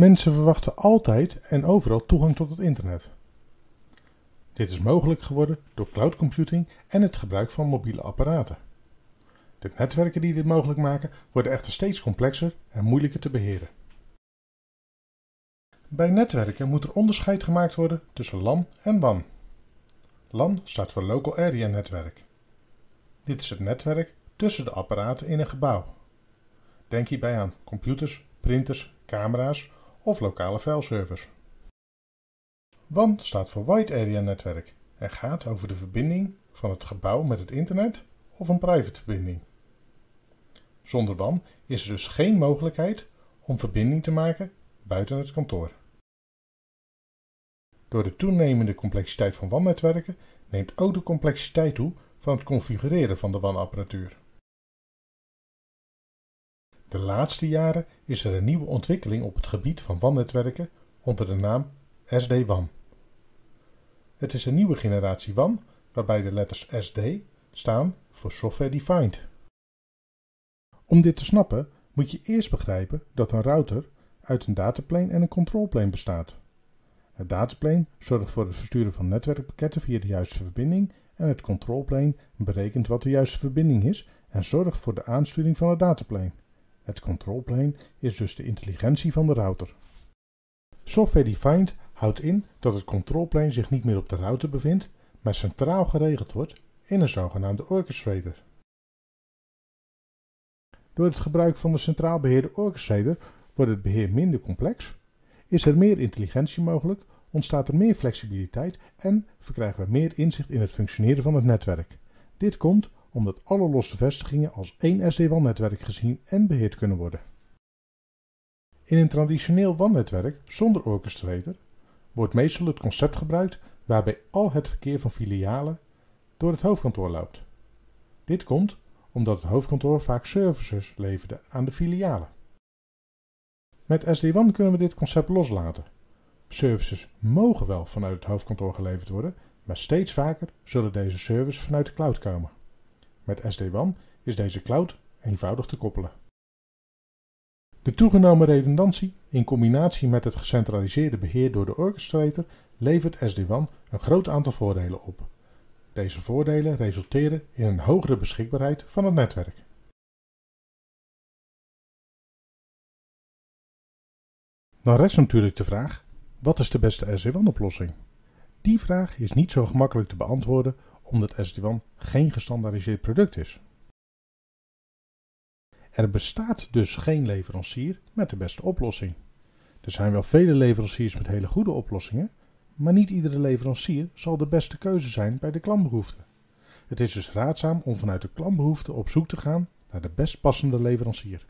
Mensen verwachten altijd en overal toegang tot het internet. Dit is mogelijk geworden door cloud computing en het gebruik van mobiele apparaten. De netwerken die dit mogelijk maken worden echter steeds complexer en moeilijker te beheren. Bij netwerken moet er onderscheid gemaakt worden tussen LAN en WAN. LAN staat voor Local Area Netwerk. Dit is het netwerk tussen de apparaten in een gebouw. Denk hierbij aan computers, printers, camera's of lokale fileservers. WAN staat voor Wide Area Network en gaat over de verbinding van het gebouw met het internet of een private verbinding. Zonder WAN is er dus geen mogelijkheid om verbinding te maken buiten het kantoor. Door de toenemende complexiteit van WAN-netwerken neemt ook de complexiteit toe van het configureren van de WAN-apparatuur. De laatste jaren is er een nieuwe ontwikkeling op het gebied van WAN-netwerken onder de naam SD-WAN. Het is een nieuwe generatie WAN waarbij de letters SD staan voor Software Defined. Om dit te snappen moet je eerst begrijpen dat een router uit een dataplane en een controlplane bestaat. Het dataplane zorgt voor het versturen van netwerkpakketten via de juiste verbinding en het controlplane berekent wat de juiste verbinding is en zorgt voor de aansturing van het dataplane. Het plane is dus de intelligentie van de router. Software defined houdt in dat het plane zich niet meer op de router bevindt, maar centraal geregeld wordt in een zogenaamde orchestrator. Door het gebruik van de centraal beheerde orchestrator wordt het beheer minder complex, is er meer intelligentie mogelijk, ontstaat er meer flexibiliteit en verkrijgen we meer inzicht in het functioneren van het netwerk. Dit komt omdat alle losse vestigingen als één SD-WAN-netwerk gezien en beheerd kunnen worden. In een traditioneel WAN-netwerk zonder orchestrator wordt meestal het concept gebruikt waarbij al het verkeer van filialen door het hoofdkantoor loopt. Dit komt omdat het hoofdkantoor vaak services leverde aan de filialen. Met SD-WAN kunnen we dit concept loslaten. Services mogen wel vanuit het hoofdkantoor geleverd worden, maar steeds vaker zullen deze services vanuit de cloud komen. Met SD-WAN is deze cloud eenvoudig te koppelen. De toegenomen redundantie in combinatie met het gecentraliseerde beheer door de orchestrator levert SD-WAN een groot aantal voordelen op. Deze voordelen resulteren in een hogere beschikbaarheid van het netwerk. Dan rest natuurlijk de vraag: wat is de beste SD-WAN-oplossing? Die vraag is niet zo gemakkelijk te beantwoorden omdat SD-WAN geen gestandaardiseerd product is. Er bestaat dus geen leverancier met de beste oplossing. Er zijn wel vele leveranciers met hele goede oplossingen, maar niet iedere leverancier zal de beste keuze zijn bij de klambehoefte. Het is dus raadzaam om vanuit de klantbehoeften op zoek te gaan naar de best passende leverancier.